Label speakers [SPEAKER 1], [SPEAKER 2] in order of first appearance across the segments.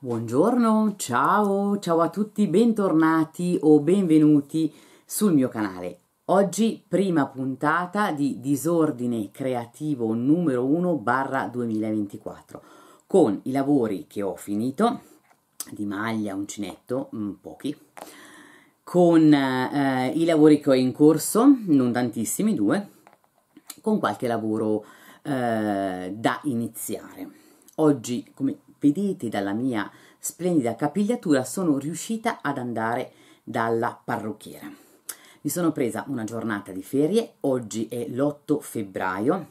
[SPEAKER 1] Buongiorno, ciao, ciao a tutti, bentornati o benvenuti sul mio canale. Oggi prima puntata di Disordine Creativo numero 1 barra 2024 con i lavori che ho finito di maglia, uncinetto, mm, pochi, con eh, i lavori che ho in corso, non tantissimi, due, con qualche lavoro eh, da iniziare. Oggi, come vedete dalla mia splendida capigliatura, sono riuscita ad andare dalla parrucchiera. Mi sono presa una giornata di ferie, oggi è l'8 febbraio,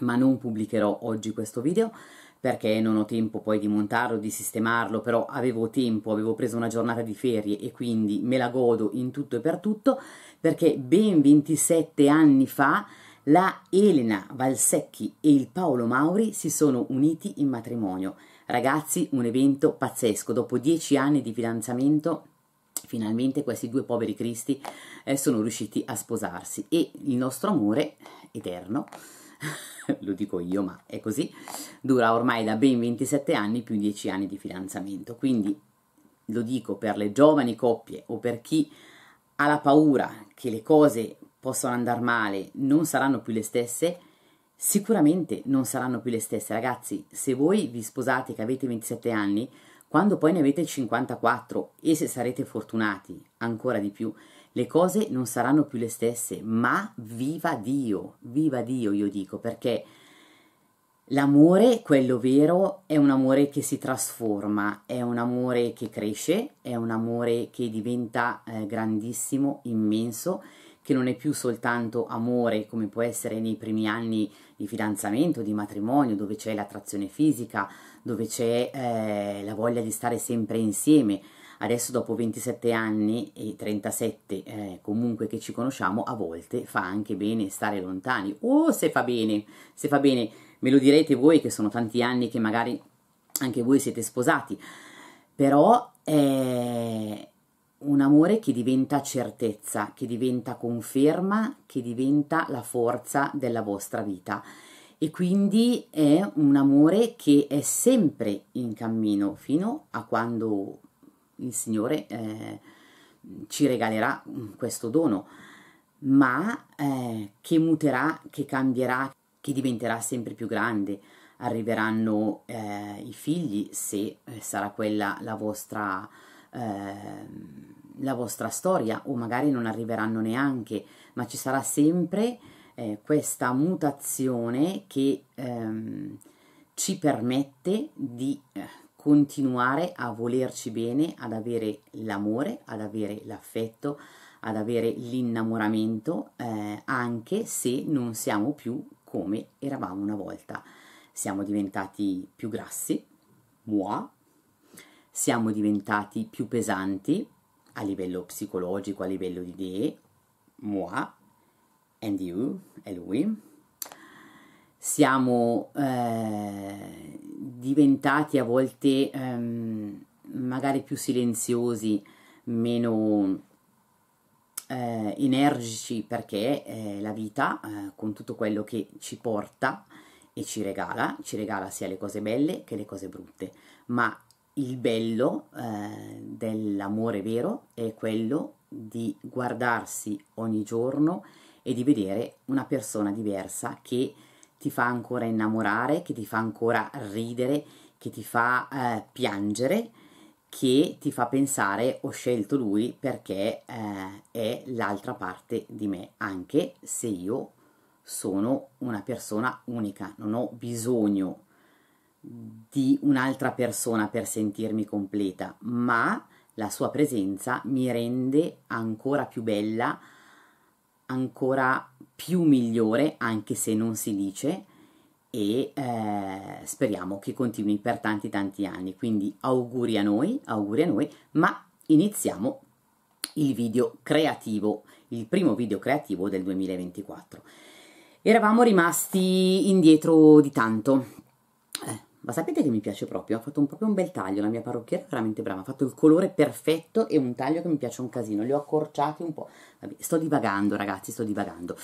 [SPEAKER 1] ma non pubblicherò oggi questo video perché non ho tempo poi di montarlo, di sistemarlo, però avevo tempo, avevo preso una giornata di ferie e quindi me la godo in tutto e per tutto, perché ben 27 anni fa la Elena Valsecchi e il Paolo Mauri si sono uniti in matrimonio Ragazzi, un evento pazzesco. Dopo dieci anni di fidanzamento, finalmente questi due poveri cristi eh, sono riusciti a sposarsi e il nostro amore eterno. lo dico io, ma è così. Dura ormai da ben 27 anni più 10 anni di fidanzamento. Quindi lo dico per le giovani coppie o per chi ha la paura che le cose possano andare male, non saranno più le stesse, Sicuramente non saranno più le stesse, ragazzi. Se voi vi sposate che avete 27 anni, quando poi ne avete 54 e se sarete fortunati ancora di più, le cose non saranno più le stesse, ma viva Dio, viva Dio io dico, perché l'amore, quello vero, è un amore che si trasforma, è un amore che cresce, è un amore che diventa eh, grandissimo, immenso, che non è più soltanto amore come può essere nei primi anni di fidanzamento, di matrimonio, dove c'è l'attrazione fisica, dove c'è eh, la voglia di stare sempre insieme. Adesso dopo 27 anni e 37 eh, comunque che ci conosciamo, a volte fa anche bene stare lontani. O oh, se fa bene, se fa bene, me lo direte voi che sono tanti anni che magari anche voi siete sposati. Però eh, amore che diventa certezza, che diventa conferma, che diventa la forza della vostra vita e quindi è un amore che è sempre in cammino fino a quando il Signore eh, ci regalerà mm, questo dono, ma eh, che muterà, che cambierà, che diventerà sempre più grande. Arriveranno eh, i figli se eh, sarà quella la vostra... Eh, la vostra storia o magari non arriveranno neanche, ma ci sarà sempre eh, questa mutazione che ehm, ci permette di eh, continuare a volerci bene, ad avere l'amore, ad avere l'affetto, ad avere l'innamoramento, eh, anche se non siamo più come eravamo una volta. Siamo diventati più grassi, moi, siamo diventati più pesanti, a livello psicologico, a livello di idee, moi and you e lui. Siamo eh, diventati a volte ehm, magari più silenziosi, meno eh, energici perché eh, la vita eh, con tutto quello che ci porta e ci regala, ci regala sia le cose belle che le cose brutte, ma il bello eh, dell'amore vero è quello di guardarsi ogni giorno e di vedere una persona diversa che ti fa ancora innamorare, che ti fa ancora ridere, che ti fa eh, piangere, che ti fa pensare ho scelto lui perché eh, è l'altra parte di me, anche se io sono una persona unica, non ho bisogno di di un'altra persona per sentirmi completa, ma la sua presenza mi rende ancora più bella, ancora più migliore, anche se non si dice, e eh, speriamo che continui per tanti tanti anni. Quindi auguri a noi, auguri a noi, ma iniziamo il video creativo, il primo video creativo del 2024. Eravamo rimasti indietro di tanto. Eh ma sapete che mi piace proprio? Ha fatto un, proprio un bel taglio, la mia parrucchiera è veramente brava, ha fatto il colore perfetto e un taglio che mi piace un casino, li ho accorciati un po'. Vabbè, sto divagando ragazzi, sto divagando.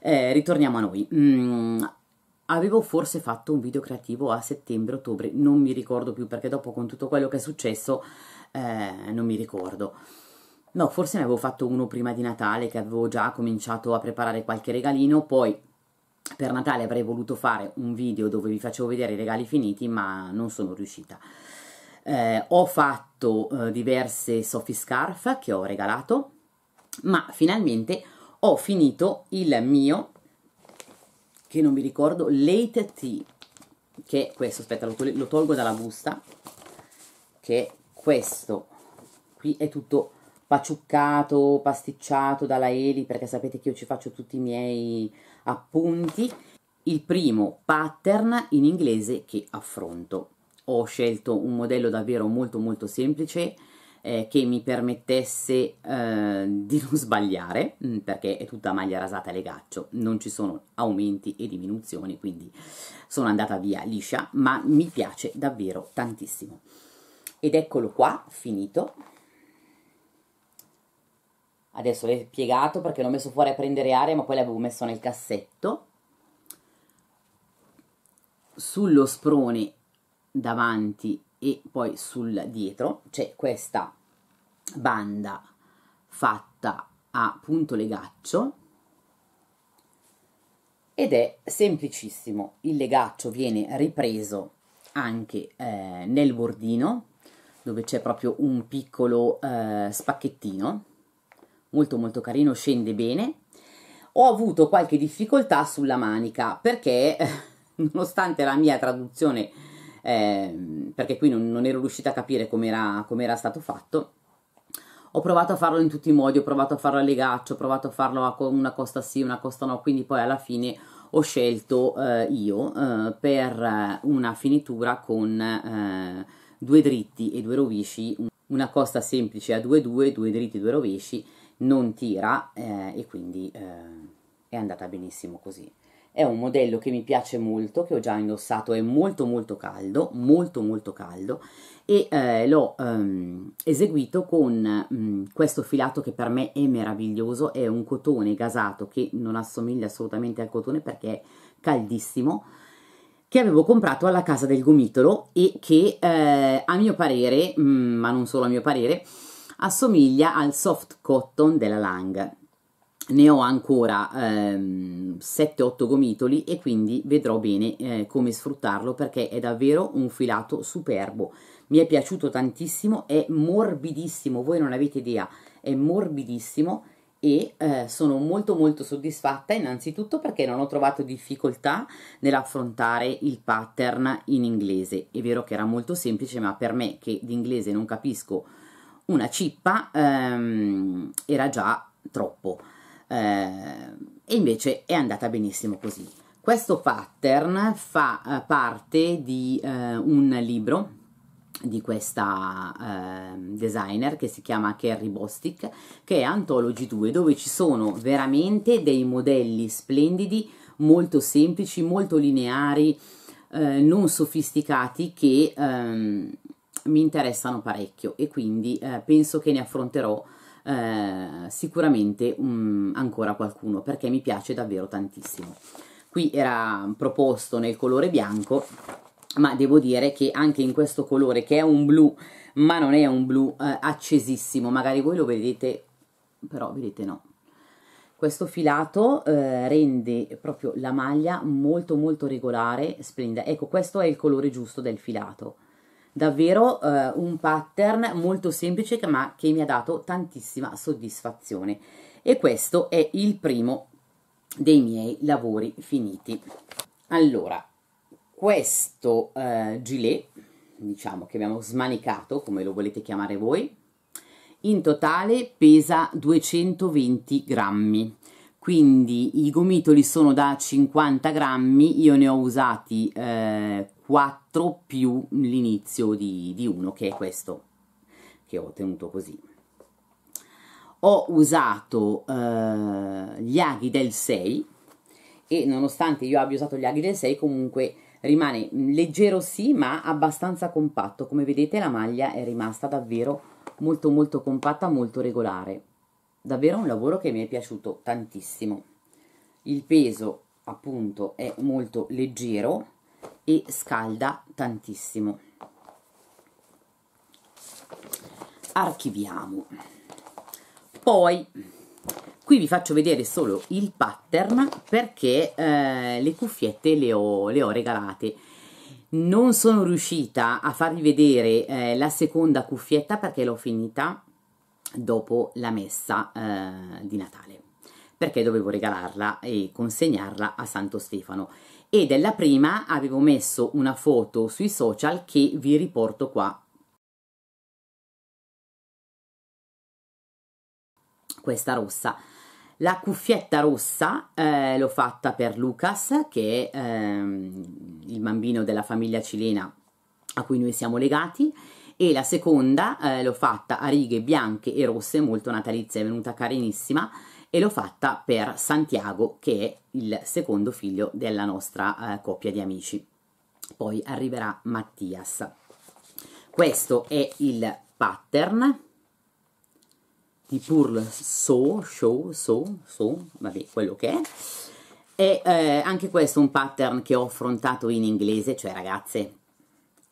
[SPEAKER 1] Eh, ritorniamo a noi. Mm, avevo forse fatto un video creativo a settembre-ottobre, non mi ricordo più perché dopo con tutto quello che è successo eh, non mi ricordo. No, forse ne avevo fatto uno prima di Natale che avevo già cominciato a preparare qualche regalino, poi per Natale avrei voluto fare un video dove vi facevo vedere i regali finiti ma non sono riuscita eh, ho fatto eh, diverse Sophie Scarf che ho regalato ma finalmente ho finito il mio che non mi ricordo Late Tea che è questo, aspetta lo, lo tolgo dalla busta che è questo qui è tutto paciuccato, pasticciato dalla Eli perché sapete che io ci faccio tutti i miei appunti il primo pattern in inglese che affronto. Ho scelto un modello davvero molto molto semplice eh, che mi permettesse eh, di non sbagliare mm, perché è tutta maglia rasata e legaccio, non ci sono aumenti e diminuzioni, quindi sono andata via liscia, ma mi piace davvero tantissimo. Ed eccolo qua, finito adesso l'ho piegato perché l'ho messo fuori a prendere aria ma poi l'avevo messo nel cassetto sullo sprone davanti e poi sul dietro c'è questa banda fatta a punto legaccio ed è semplicissimo il legaccio viene ripreso anche eh, nel bordino dove c'è proprio un piccolo eh, spacchettino molto molto carino, scende bene. Ho avuto qualche difficoltà sulla manica perché, nonostante la mia traduzione, eh, perché qui non, non, ero riuscita a capire come era stato fatto, ho provato a farlo in tutti i modi, ho provato a farlo a legaccio, ho provato a farlo con una costa sì, una costa no, quindi poi alla fine ho scelto eh, io eh, per una finitura con eh, due dritti e due rovesci, una costa semplice a 2-2, due dritti e due rovesci non tira eh, e quindi eh, è andata benissimo così. È un modello che mi piace molto, che ho già indossato, è molto molto caldo, molto molto caldo e eh, l'ho ehm, eseguito con mh, mm, questo filato che per me è meraviglioso, è un cotone gasato che non assomiglia assolutamente al cotone perché è caldissimo, che avevo comprato alla casa del gomitolo e che eh, a mio parere, mh, mm, ma non solo a mio parere, assomiglia al soft cotton della Lang. Ne ho ancora ehm, 7-8 gomitoli e quindi vedrò bene eh, come sfruttarlo perché è davvero un filato superbo. Mi è piaciuto tantissimo, è morbidissimo, voi non avete idea, è morbidissimo e eh, sono molto molto soddisfatta innanzitutto perché non ho trovato difficoltà nell'affrontare il pattern in inglese. È vero che era molto semplice, ma per me che d'inglese non capisco una cippa ehm, era già troppo eh, e invece è andata benissimo così. Questo pattern fa eh, parte di eh, un libro di questa eh, designer che si chiama Kerry Bostic che è Anthology 2 dove ci sono veramente dei modelli splendidi molto semplici molto lineari eh, non sofisticati che ehm, mi interessano parecchio e quindi eh, penso che ne affronterò eh, sicuramente um, ancora qualcuno perché mi piace davvero tantissimo. Qui era proposto nel colore bianco, ma devo dire che anche in questo colore che è un blu, ma non è un blu eh, accesissimo, magari voi lo vedete, però vedete no. Questo filato eh, rende proprio la maglia molto molto regolare, splendida. Ecco, questo è il colore giusto del filato davvero eh, un pattern molto semplice ma che mi ha dato tantissima soddisfazione e questo è il primo dei miei lavori finiti allora questo eh, gilet diciamo che abbiamo smanicato come lo volete chiamare voi in totale pesa 220 grammi quindi i gomitoli sono da 50 grammi io ne ho usati eh, 4 più l'inizio di, di 1 che è questo che ho tenuto così ho usato eh, gli aghi del 6 e nonostante io abbia usato gli aghi del 6 comunque rimane leggero sì ma abbastanza compatto come vedete la maglia è rimasta davvero molto molto compatta molto regolare davvero un lavoro che mi è piaciuto tantissimo il peso appunto è molto leggero e scalda tantissimo archiviamo poi qui vi faccio vedere solo il pattern perché eh, le cuffiette le ho, le ho, regalate non sono riuscita a farvi vedere eh, la seconda cuffietta perché l'ho finita dopo la messa eh, di Natale perché dovevo regalarla e consegnarla a Santo Stefano e della prima avevo messo una foto sui social che vi riporto qua. Questa rossa. La cuffietta rossa eh, l'ho fatta per Lucas, che è ehm, il bambino della famiglia cilena a cui noi siamo legati, e la seconda eh, l'ho fatta a righe bianche e rosse, molto natalizia, è venuta carinissima, e l'ho fatta per Santiago che è il secondo figlio della nostra eh, coppia di amici. Poi arriverà Mattias. Questo è il pattern di Purl So, Show, So, So, vabbè, quello che è. E eh, anche questo è un pattern che ho affrontato in inglese, cioè ragazze,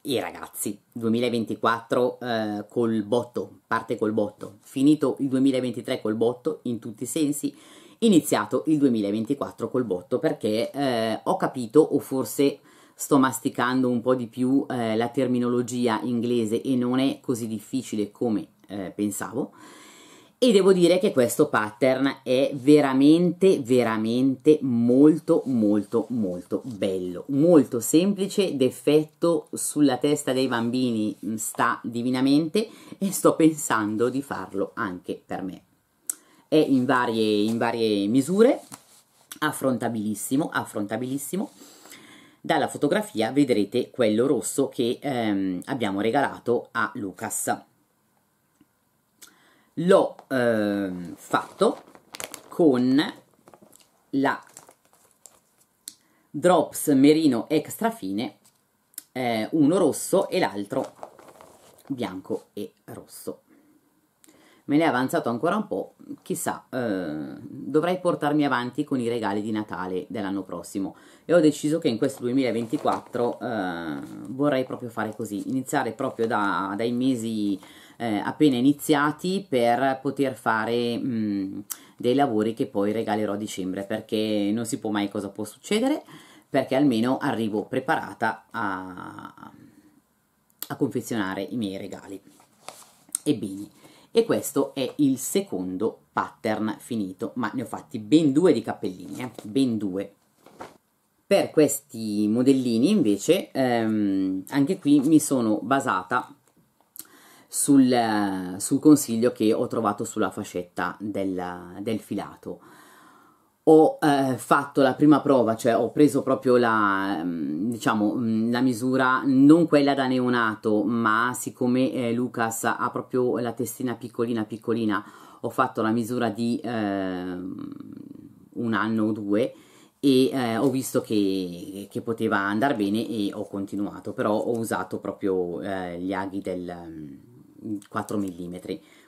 [SPEAKER 1] e ragazzi, 2024 eh, col botto, parte col botto, finito il 2023 col botto in tutti i sensi, iniziato il 2024 col botto perché eh, ho capito o forse sto masticando un po' di più eh, la terminologia inglese e non è così difficile come eh, pensavo. E devo dire che questo pattern è veramente, veramente molto, molto, molto bello. Molto semplice, d'effetto sulla testa dei bambini mm, sta divinamente e sto pensando di farlo anche per me. È in varie, in varie misure, affrontabilissimo, affrontabilissimo. Dalla fotografia vedrete quello rosso che ehm, abbiamo regalato a Lucas l'ho eh, fatto con la Drops Merino Extra Fine, eh, uno rosso e l'altro bianco e rosso. Me ne è avanzato ancora un po', chissà, eh, dovrei portarmi avanti con i regali di Natale dell'anno prossimo e ho deciso che in questo 2024 eh, vorrei proprio fare così, iniziare proprio da, dai mesi eh, appena iniziati per poter fare mh, mm, dei lavori che poi regalerò a dicembre perché non si può mai cosa può succedere perché almeno arrivo preparata a, a confezionare i miei regali ebbene e questo è il secondo pattern finito ma ne ho fatti ben due di cappellini eh? ben due per questi modellini invece ehm, anche qui mi sono basata sul, sul consiglio che ho trovato sulla fascetta del, del filato. Ho eh, fatto la prima prova, cioè ho preso proprio la, mm, diciamo, mm, la misura, non quella da neonato, ma siccome eh, Lucas ha proprio la testina piccolina piccolina, ho fatto la misura di eh, un anno o due, e eh, ho visto che, che, poteva andare bene e ho continuato, però ho usato proprio eh, gli aghi del, 4 mm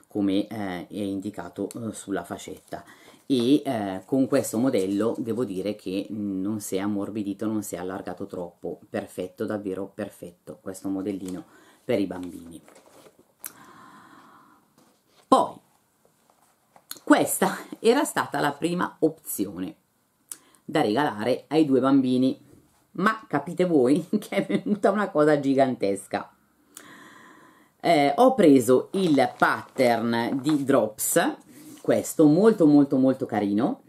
[SPEAKER 1] come eh, è indicato eh, sulla fascetta e eh, con questo modello devo dire che non si è ammorbidito, non si è allargato troppo, perfetto, davvero perfetto questo modellino per i bambini. Poi, questa era stata la prima opzione da regalare ai due bambini, ma capite voi che è venuta una cosa gigantesca eh, ho preso il pattern di Drops, questo molto molto molto carino,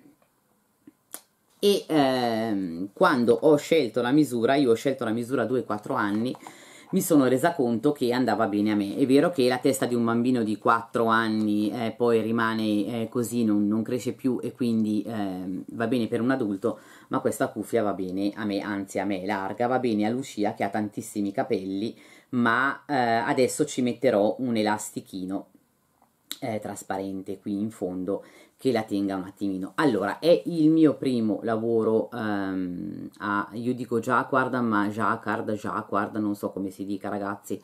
[SPEAKER 1] e ehm, quando ho scelto la misura, io ho scelto la misura 2-4 anni, mi sono resa conto che andava bene a me. È vero che la testa di un bambino di 4 anni eh, poi rimane eh, così, non, non, cresce più e quindi eh, va bene per un adulto, ma questa cuffia va bene a me, anzi a me è larga, va bene a Lucia che ha tantissimi capelli ma eh, adesso ci metterò un elastichino eh, trasparente qui in fondo che la tenga un attimino. Allora, è il mio primo lavoro um, a, io dico già guarda, ma già guarda, già guarda, non so come si dica ragazzi,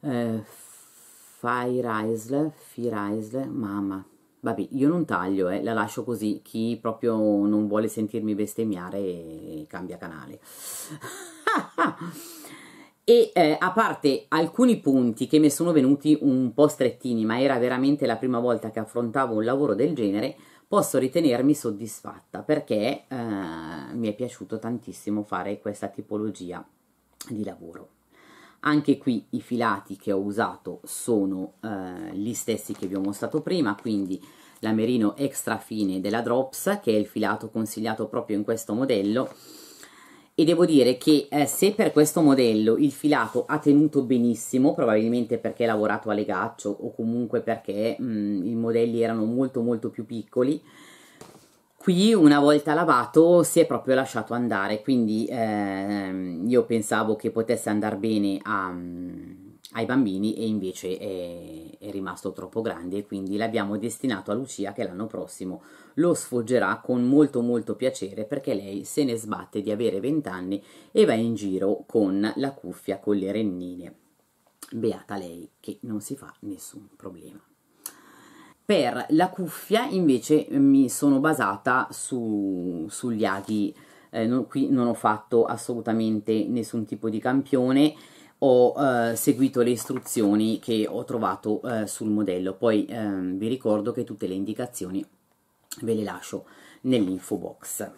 [SPEAKER 1] eh, Fireisle, Fireisle, mamma, vabbè, io non taglio, eh, la lascio così, chi proprio non vuole sentirmi bestemmiare eh, cambia canale. E eh, a parte alcuni punti che mi sono venuti un po' strettini, ma era veramente la prima volta che affrontavo un lavoro del genere, posso ritenermi soddisfatta perché eh, mi è piaciuto tantissimo fare questa tipologia di lavoro. Anche qui i filati che ho usato sono eh, gli stessi che vi ho mostrato prima, quindi la merino extra fine della Drops, che è il filato consigliato proprio in questo modello, e devo dire che eh, se per questo modello il filato ha tenuto benissimo, probabilmente perché è lavorato a legaccio o comunque perché mh, mm, i modelli erano molto molto più piccoli, qui una volta lavato si è proprio lasciato andare, quindi eh, io pensavo che potesse andare bene a mm, ai bambini e invece è, è rimasto troppo grande e quindi l'abbiamo destinato a Lucia che l'anno prossimo lo sfoggerà con molto molto piacere perché lei se ne sbatte di avere 20 anni e va in giro con la cuffia con le rennine. Beata lei che non si fa nessun problema. Per la cuffia invece mi sono basata su, sugli aghi, eh, non, qui non ho fatto assolutamente nessun tipo di campione, ho eh, seguito le istruzioni che ho trovato eh, sul modello. Poi ehm, vi ricordo che tutte le indicazioni ve le lascio nell'info box.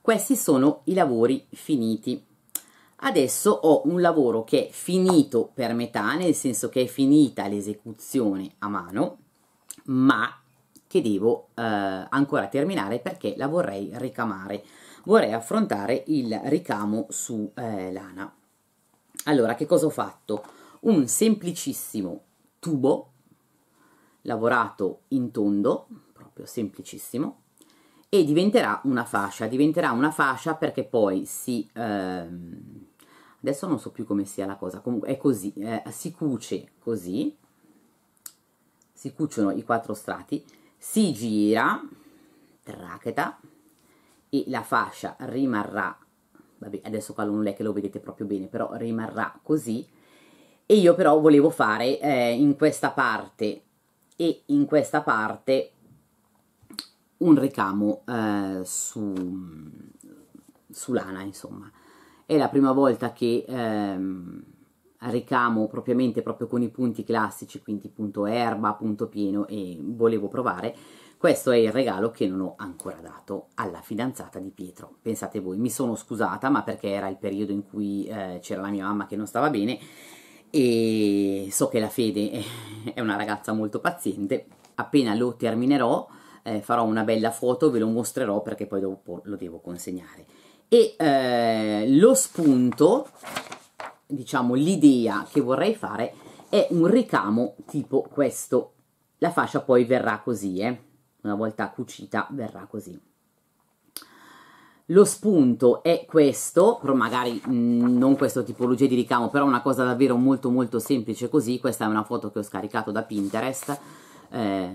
[SPEAKER 1] Questi sono i lavori finiti. Adesso ho un lavoro che è finito per metà, nel senso che è finita l'esecuzione a mano, ma che devo eh, ancora terminare perché la vorrei ricamare. Vorrei affrontare il ricamo su eh, lana. Allora, che cosa ho fatto? Un semplicissimo tubo lavorato in tondo, proprio semplicissimo, e diventerà una fascia. Diventerà una fascia perché poi si... Ehm, adesso non so più come sia la cosa, comunque è così, eh, si cuce così, si cuciono i quattro strati, si gira, tracheta, e la fascia rimarrà vabbè adesso qua non è che lo vedete proprio bene, però rimarrà così. E io però volevo fare eh, in questa parte e in questa parte un ricamo eh, su, su, lana, insomma. È la prima volta che ehm, ricamo propriamente proprio con i punti classici, quindi punto erba, punto pieno e volevo provare questo è il regalo che non ho ancora dato alla fidanzata di Pietro. Pensate voi, mi sono scusata, ma perché era il periodo in cui eh, c'era la mia mamma che non stava bene e so che la Fede è una ragazza molto paziente. Appena lo terminerò eh, farò una bella foto, ve lo mostrerò perché poi dopo lo devo consegnare. E eh, lo spunto, diciamo l'idea che vorrei fare è un ricamo tipo questo. La fascia poi verrà così, eh una volta cucita verrà così. Lo spunto è questo, però magari mh, mm, non questa tipologia di ricamo, però una cosa davvero molto molto semplice così, questa è una foto che ho scaricato da Pinterest, eh,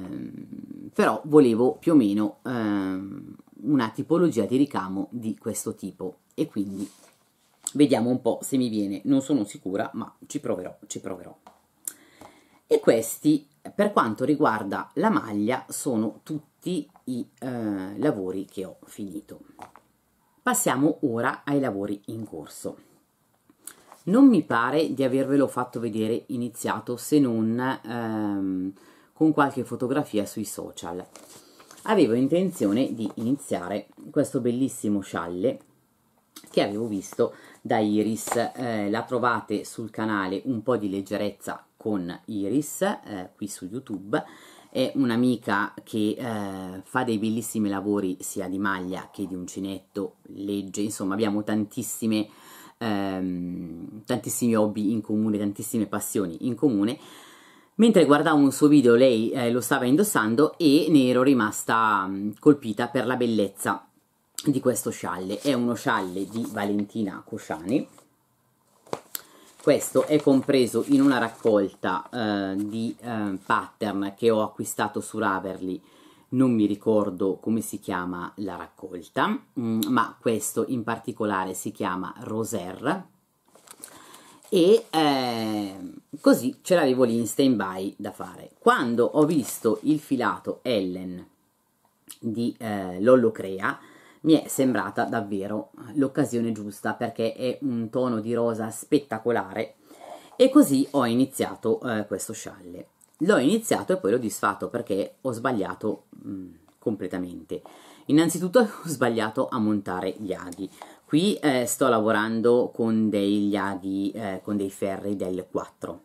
[SPEAKER 1] però volevo più o meno eh, una tipologia di ricamo di questo tipo e quindi vediamo un po' se mi viene, non sono sicura ma ci proverò, ci proverò e questi per quanto riguarda la maglia sono tutti i eh, lavori che ho finito passiamo ora ai lavori in corso non mi pare di avervelo fatto vedere iniziato se non ehm, con qualche fotografia sui social avevo intenzione di iniziare questo bellissimo scialle che avevo visto da Iris, eh, la trovate sul canale Un po' di leggerezza con Iris, eh, qui su YouTube, è un'amica che eh, fa dei bellissimi lavori sia di maglia che di uncinetto, legge, insomma abbiamo tantissime, ehm, tantissimi hobby in comune, tantissime passioni in comune, Mentre guardavo un suo video lei eh, lo stava indossando e ne ero rimasta mm, colpita per la bellezza di questo scialle è uno scialle di Valentina Cosciani questo è compreso in una raccolta eh, di eh, pattern che ho acquistato su Raverly non mi ricordo come si chiama la raccolta mh, mm, ma questo in particolare si chiama Roser e eh, così ce l'avevo lì in stand by da fare quando ho visto il filato Ellen di eh, Lollo Crea mi è sembrata davvero l'occasione giusta perché è un tono di rosa spettacolare e così ho iniziato eh, questo scialle. L'ho iniziato e poi l'ho disfatto perché ho sbagliato mh, mm, completamente. Innanzitutto ho sbagliato a montare gli aghi. Qui eh, sto lavorando con degli aghi, eh, con dei ferri del 4.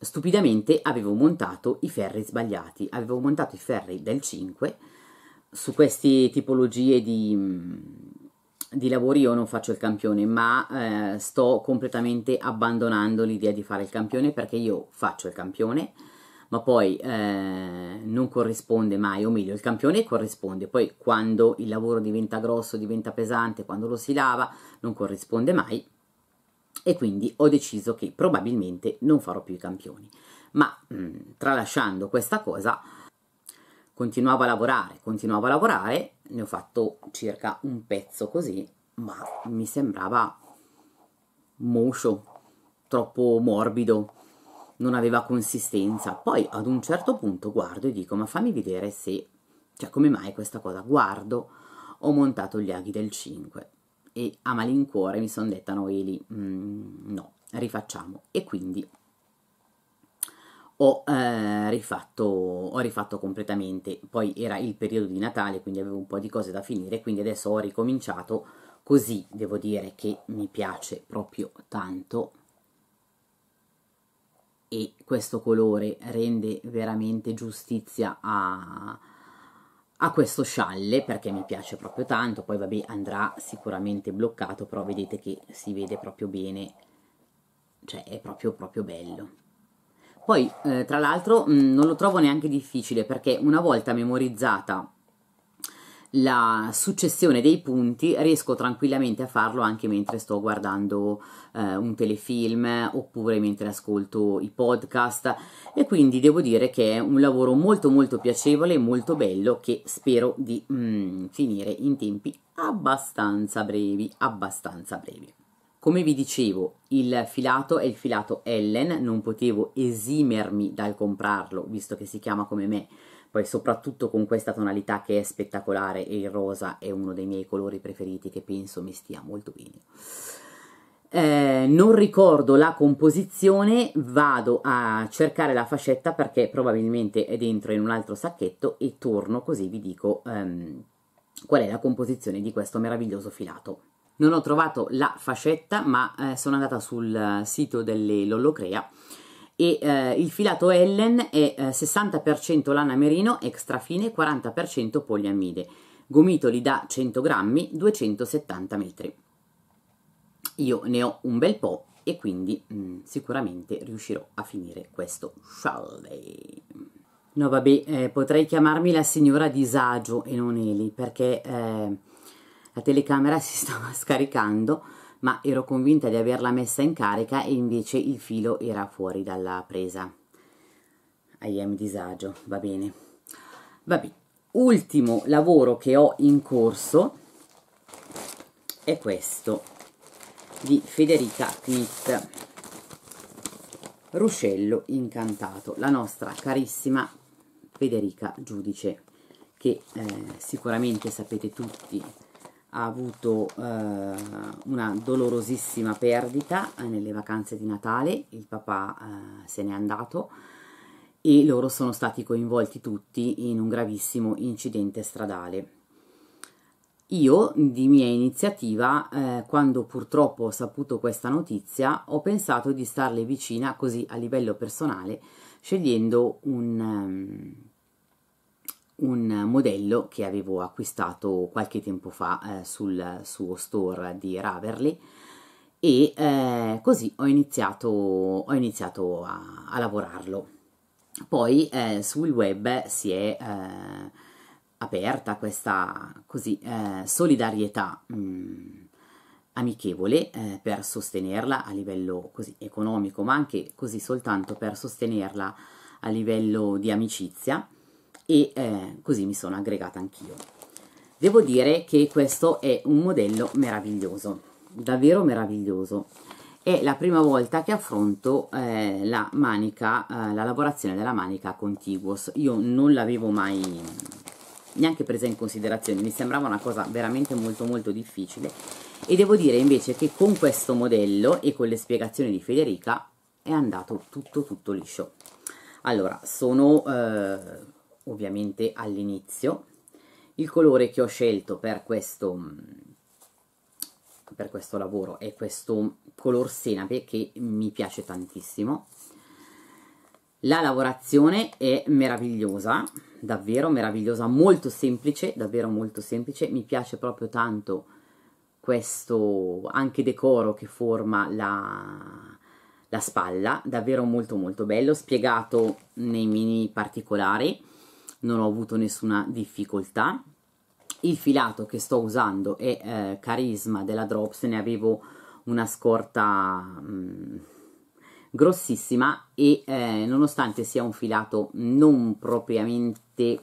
[SPEAKER 1] Stupidamente avevo montato i ferri sbagliati, avevo montato i ferri del 5 su queste tipologie di, di, lavori io non faccio il campione, ma eh, sto completamente abbandonando l'idea di fare il campione perché io faccio il campione, ma poi eh, non corrisponde mai, o meglio, il campione corrisponde, poi quando il lavoro diventa grosso, diventa pesante, quando lo si lava, non corrisponde mai. E quindi ho deciso che probabilmente non farò più i campioni. Ma mh, mm, tralasciando questa cosa, Continuavo a lavorare, continuavo a lavorare, ne ho fatto circa un pezzo così, ma mi sembrava moscio, troppo morbido, non aveva consistenza. Poi ad un certo punto guardo e dico, ma fammi vedere se, cioè come mai questa cosa? Guardo, ho montato gli aghi del 5 e a malincuore mi sono detta, no Eli, mm, no, rifacciamo. E quindi ho, eh, rifatto, ho rifatto completamente. Poi era il periodo di Natale, quindi avevo un po' di cose da finire, quindi adesso ho ricominciato. Così devo dire che mi piace proprio tanto e questo colore rende veramente giustizia a, a, questo scialle perché mi piace proprio tanto poi vabbè andrà sicuramente bloccato però vedete che si vede proprio bene cioè è proprio proprio bello poi, eh, tra l'altro, mm, non lo trovo neanche difficile perché una volta memorizzata la successione dei punti riesco tranquillamente a farlo anche mentre sto guardando eh, un telefilm oppure mentre ascolto i podcast e quindi devo dire che è un lavoro molto molto piacevole e molto bello che spero di mm, finire in tempi abbastanza brevi abbastanza brevi come vi dicevo, il filato è il filato Ellen, non potevo esimermi dal comprarlo, visto che si chiama come me, poi soprattutto con questa tonalità che è spettacolare e il rosa è uno dei miei colori preferiti che penso mi stia molto bene. Eh, non ricordo la composizione, vado a cercare la fascetta perché probabilmente è dentro in un altro sacchetto e torno così vi dico ehm, qual è la composizione di questo meraviglioso filato non ho trovato la fascetta ma eh, sono andata sul eh, sito delle Lollocrea e eh, il filato Ellen è eh, 60% lana merino extra fine 40% poliamide gomitoli da 100 grammi 270 metri io ne ho un bel po' e quindi mh, mm, sicuramente riuscirò a finire questo chalet no vabbè eh, potrei chiamarmi la signora disagio e non Eli perché eh, la telecamera si stava scaricando, ma ero convinta di averla messa in carica e invece il filo era fuori dalla presa. I am disagio, va bene. Vabbè, ultimo lavoro che ho in corso è questo di Federica Knit. Ruscello incantato, la nostra carissima Federica Giudice, che eh, sicuramente sapete tutti ha avuto eh, una dolorosissima perdita eh, nelle vacanze di Natale, il papà eh, se n'è andato e loro sono stati coinvolti tutti in un gravissimo incidente stradale. Io, di mia iniziativa, eh, quando purtroppo ho saputo questa notizia, ho pensato di starle vicina così a livello personale, scegliendo un... Um, un modello che avevo acquistato qualche tempo fa eh, sul suo store di Raverly e eh, così ho iniziato, ho iniziato a, a, lavorarlo. Poi eh, sul web si è eh, aperta questa così, eh, solidarietà mh, mm, amichevole eh, per sostenerla a livello così economico, ma anche così soltanto per sostenerla a livello di amicizia e eh, così mi sono aggregata anch'io. Devo dire che questo è un modello meraviglioso, davvero meraviglioso. È la prima volta che affronto eh, la manica, eh, la lavorazione della manica contiguous. Io non l'avevo mai neanche presa in considerazione, mi sembrava una cosa veramente molto molto difficile e devo dire invece che con questo modello e con le spiegazioni di Federica è andato tutto tutto liscio. Allora, sono... Eh, ovviamente all'inizio. Il colore che ho scelto per questo, mm, per questo lavoro è questo color senape che mi piace tantissimo. La lavorazione è meravigliosa, davvero meravigliosa, molto semplice, davvero molto semplice. Mi piace proprio tanto questo anche decoro che forma la, la spalla, davvero molto molto bello, spiegato nei mini particolari non ho avuto nessuna difficoltà il filato che sto usando è eh, Carisma della Drops ne avevo una scorta mh, mm, grossissima e eh, nonostante sia un filato non propriamente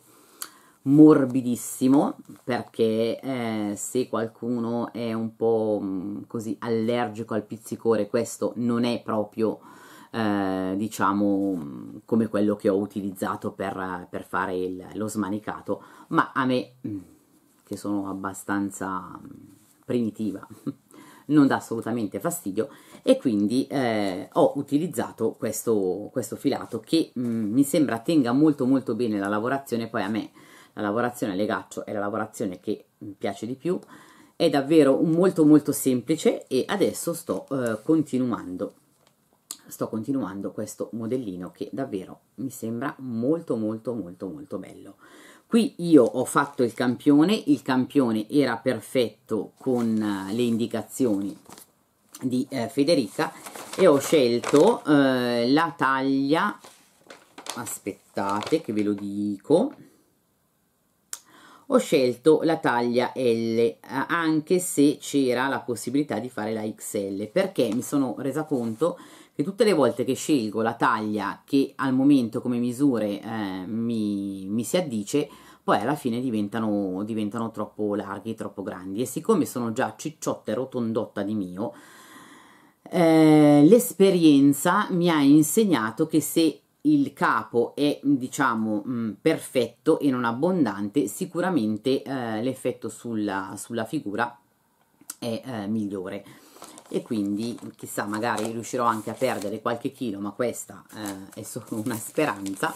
[SPEAKER 1] morbidissimo perché eh, se qualcuno è un po' mh, mm, così allergico al pizzicore questo non è proprio eh, diciamo come quello che ho utilizzato per, per fare il, lo smanicato, ma a me, mm, che sono abbastanza mm, primitiva, non dà assolutamente fastidio e quindi eh, ho utilizzato questo, questo filato che mh, mm, mi sembra tenga molto molto bene la lavorazione, poi a me la lavorazione a legaccio è la lavorazione che piace di più, è davvero molto molto semplice e adesso sto eh, continuando sto continuando questo modellino che davvero mi sembra molto molto molto molto bello qui io ho fatto il campione il campione era perfetto con eh, le indicazioni di eh, Federica e ho scelto eh, la taglia aspettate che ve lo dico ho scelto la taglia L eh, anche se c'era la possibilità di fare la XL perché mi sono resa conto che tutte le volte che scelgo la taglia che al momento come misure eh, mi, mi, si addice, poi alla fine diventano, diventano troppo larghi, troppo grandi e siccome sono già cicciotta e rotondotta di mio, eh, l'esperienza mi ha insegnato che se il capo è diciamo mh, mm, perfetto e non abbondante sicuramente eh, l'effetto sulla, sulla, figura è eh, migliore e quindi chissà magari riuscirò anche a perdere qualche chilo ma questa eh, è solo una speranza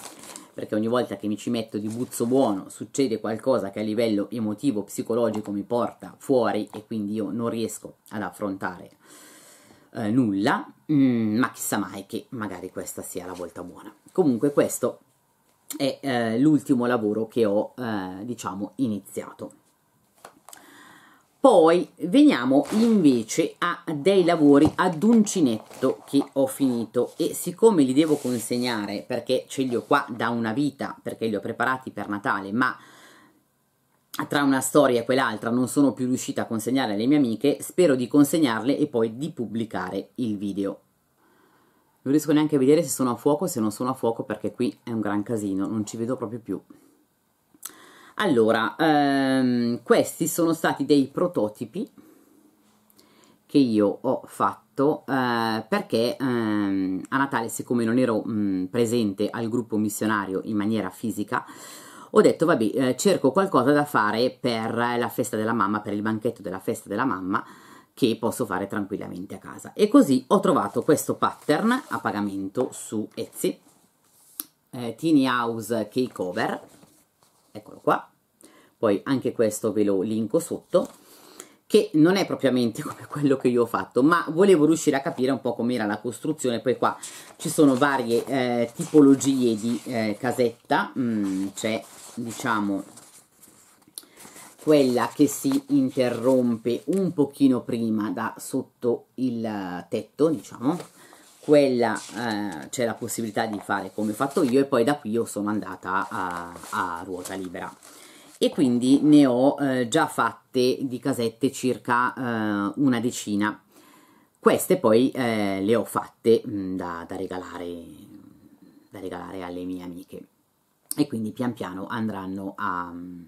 [SPEAKER 1] perché ogni volta che mi ci metto di buzzo buono succede qualcosa che a livello emotivo, psicologico mi porta fuori e quindi io non riesco ad affrontare eh, nulla, mm, ma chissà mai che magari questa sia la volta buona. Comunque questo è eh, l'ultimo lavoro che ho eh, diciamo iniziato. Poi veniamo invece a dei lavori ad uncinetto che ho finito e siccome li devo consegnare perché ce li ho qua da una vita, perché li ho preparati per Natale, ma tra una storia e quell'altra non sono più riuscita a consegnare alle mie amiche, spero di consegnarle e poi di pubblicare il video. Non riesco neanche a vedere se sono a fuoco o se non sono a fuoco perché qui è un gran casino, non ci vedo proprio più. Allora, ehm, questi sono stati dei prototipi che io ho fatto eh, perché ehm, a Natale, siccome non ero mh, mm, presente al gruppo missionario in maniera fisica, ho detto vabbè, eh, cerco qualcosa da fare per la festa della mamma, per il banchetto della festa della mamma che posso fare tranquillamente a casa. E così ho trovato questo pattern a pagamento su Etsy, eh, Teeny House Cake Over eccolo qua, poi anche questo ve lo linko sotto, che non è propriamente come quello che io ho fatto, ma volevo riuscire a capire un po' com'era la costruzione, poi qua ci sono varie eh, tipologie di eh, casetta, mm, c'è diciamo quella che si interrompe un pochino prima da sotto il eh, tetto, diciamo, quella eh, c'è la possibilità di fare come ho fatto io e poi da qui io sono andata a, a ruota libera e quindi ne ho eh, già fatte di casette circa eh, una decina queste poi eh, le ho fatte mh, mm, da, da, regalare, da, regalare alle mie amiche e quindi pian piano andranno a, mm,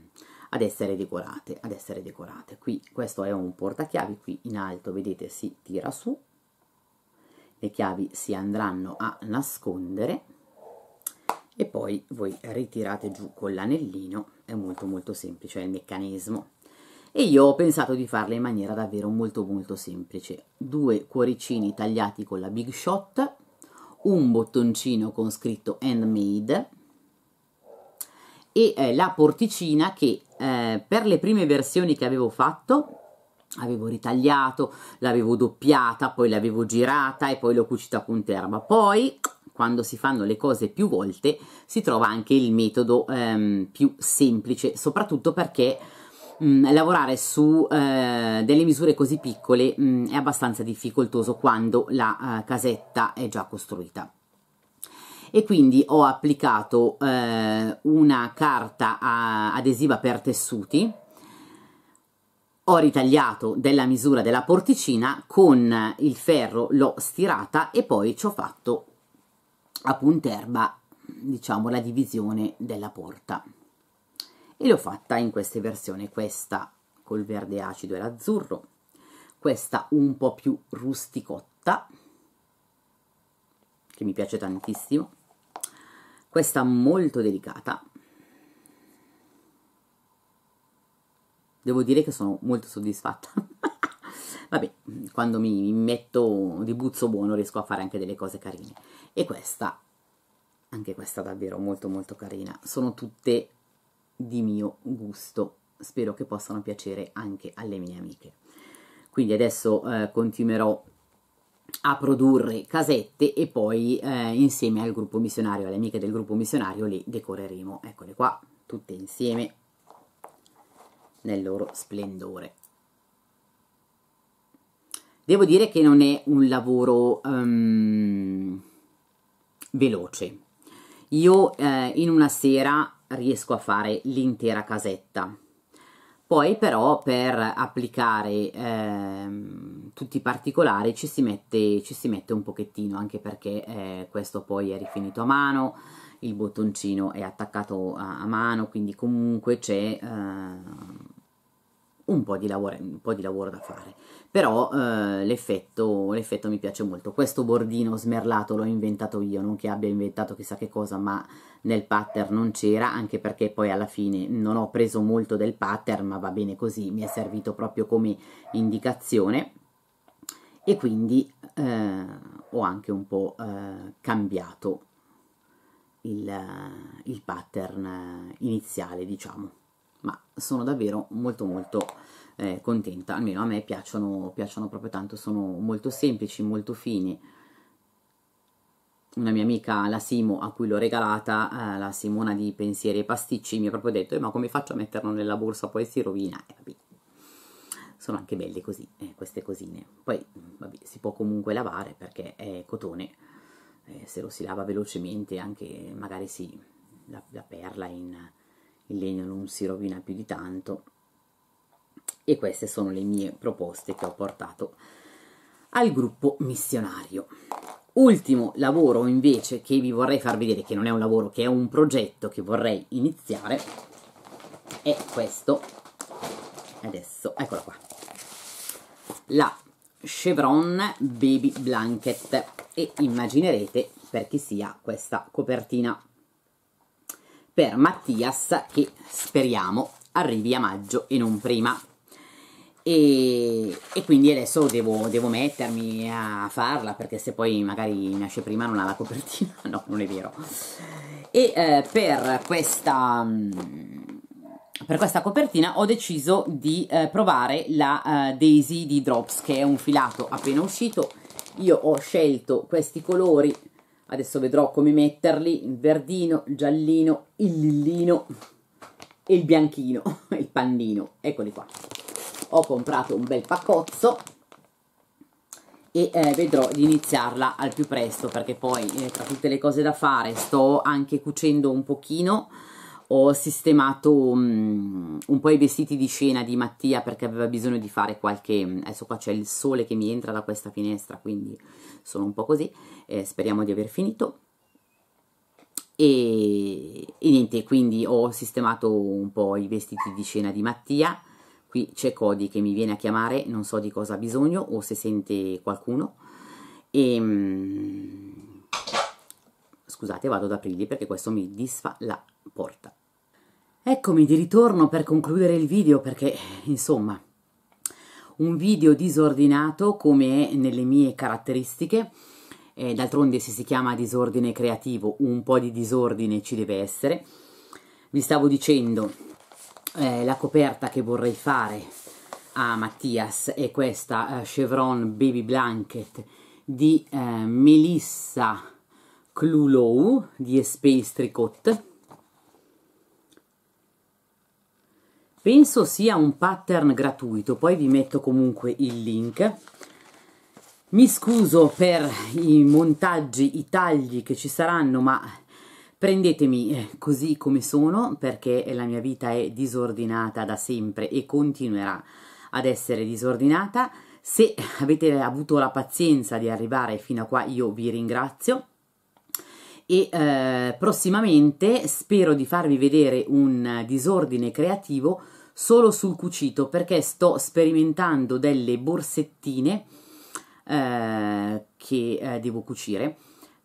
[SPEAKER 1] ad essere decorate ad essere decorate qui questo è un portachiavi qui in alto vedete si tira su le chiavi si andranno a nascondere e poi voi ritirate giù con l'anellino è molto molto semplice è il meccanismo e io ho pensato di farle in maniera davvero molto molto semplice due cuoricini tagliati con la big shot un bottoncino con scritto handmade e eh, la porticina che eh, per le prime versioni che avevo fatto avevo ritagliato, l'avevo doppiata, poi l'avevo girata e poi l'ho cucita a punterba. Poi, quando si fanno le cose più volte, si trova anche il metodo ehm, più semplice, soprattutto perché mh, mm, lavorare su eh, delle misure così piccole mh, mm, è abbastanza difficoltoso quando la eh, casetta è già costruita e quindi ho applicato eh, una carta a, eh, adesiva per tessuti ho ritagliato della misura della porticina con il ferro l'ho stirata e poi ci ho fatto a punterba diciamo la divisione della porta e l'ho fatta in queste versioni questa col verde acido e l'azzurro questa un po' più rusticotta che mi piace tantissimo questa molto delicata Devo dire che sono molto soddisfatta. Vabbè, quando mi metto di buzzo buono riesco a fare anche delle cose carine. E questa, anche questa davvero molto molto carina. Sono tutte di mio gusto. Spero che possano piacere anche alle mie amiche. Quindi adesso eh, continuerò a produrre casette e poi eh, insieme al gruppo missionario, alle amiche del gruppo missionario, le decoreremo. Eccole qua, tutte insieme nel loro splendore. Devo dire che non è un lavoro um, veloce. Io eh, in una sera riesco a fare l'intera casetta. Poi però per applicare ehm, tutti i particolari ci si, mette, ci si, mette, un pochettino, anche perché eh, questo poi è rifinito a mano, il bottoncino è attaccato a, a mano, quindi comunque c'è eh, un, po di lavoro, un, po di lavoro, da fare. Però eh, l'effetto, l'effetto mi piace molto. Questo bordino smerlato l'ho inventato io, non che abbia inventato chissà che cosa, ma nel pattern non c'era, anche perché poi alla fine non ho preso molto del pattern, ma va bene così, mi è servito proprio come indicazione e quindi eh, ho anche un po' eh, cambiato il, il pattern iniziale, diciamo. Ma sono davvero molto molto eh, contenta, almeno a me piacciono, piacciono proprio tanto, sono molto semplici, molto fini. Una mia amica, la Simo, a cui l'ho regalata, eh, la Simona di Pensieri e Pasticci, mi ha proprio detto, eh, ma come faccio a metterlo nella borsa, poi si rovina? Eh, sono anche belle così, eh, queste cosine. Poi vabbè, si può comunque lavare perché è cotone, eh, se lo si lava velocemente anche magari si, la, la perla in, in legno non si rovina più di tanto e queste sono le mie proposte che ho portato al gruppo missionario. Ultimo lavoro invece che vi vorrei far vedere, che non è un lavoro, che è un progetto che vorrei iniziare, è questo. Adesso, eccola qua. La chevron baby blanket e immaginerete per chi sia questa copertina per Mattias che speriamo arrivi a maggio e non prima e, e quindi adesso devo, devo, mettermi a farla perché se poi magari nasce prima non ha la copertina no non è vero e eh, per questa mm, per questa copertina ho deciso di eh, provare la eh, Daisy di Drops che è un filato appena uscito io ho scelto questi colori adesso vedrò come metterli il verdino, il giallino, il lillino e il bianchino il pannino, eccoli qua ho comprato un bel paccozzo e eh, vedrò di iniziarla al più presto perché poi eh, tra tutte le cose da fare sto anche cucendo un pochino ho sistemato um, un po' i vestiti di scena di Mattia perché aveva bisogno di fare qualche... Mm, adesso qua c'è il sole che mi entra da questa finestra, quindi sono un po' così. Eh, speriamo di aver finito. E, e, niente, quindi ho sistemato un po' i vestiti di scena di Mattia. Qui c'è Cody che mi viene a chiamare, non so di cosa ha bisogno o se sente qualcuno. E... Um, scusate, vado ad aprirli perché questo mi disfa la porta. Eccomi di ritorno per concludere il video perché, insomma, un video disordinato come è nelle mie caratteristiche, eh, d'altronde se si chiama disordine creativo un po' di disordine ci deve essere. Vi stavo dicendo eh, la coperta che vorrei fare a Mattias è questa eh, Chevron Baby Blanket di eh, Melissa Clulow di Space Tricot penso sia un pattern gratuito poi vi metto comunque il link mi scuso per i montaggi i tagli che ci saranno ma prendetemi eh, così come sono perché la mia vita è disordinata da sempre e continuerà ad essere disordinata se avete avuto la pazienza di arrivare fino a qua io vi ringrazio e eh, prossimamente spero di farvi vedere un disordine creativo solo sul cucito perché sto sperimentando delle borsettine eh, che eh, devo cucire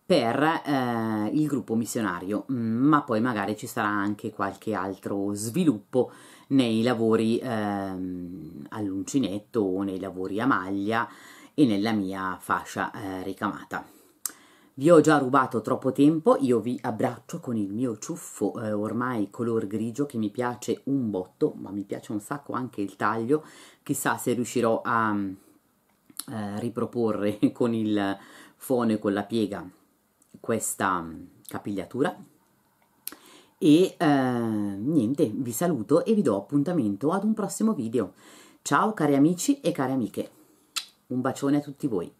[SPEAKER 1] per eh, il gruppo missionario, mm, ma poi magari ci sarà anche qualche altro sviluppo nei lavori ehm, all'uncinetto o nei lavori a maglia e nella mia fascia eh, ricamata. Vi ho già rubato troppo tempo, io vi abbraccio con il mio ciuffo eh, ormai color grigio che mi piace un botto, ma mi piace un sacco anche il taglio, chissà se riuscirò a mm, eh, riproporre con il fone e con la piega questa mm, capigliatura. E eh, niente, vi saluto e vi do appuntamento ad un prossimo video. Ciao cari amici e care amiche, un bacione a tutti voi.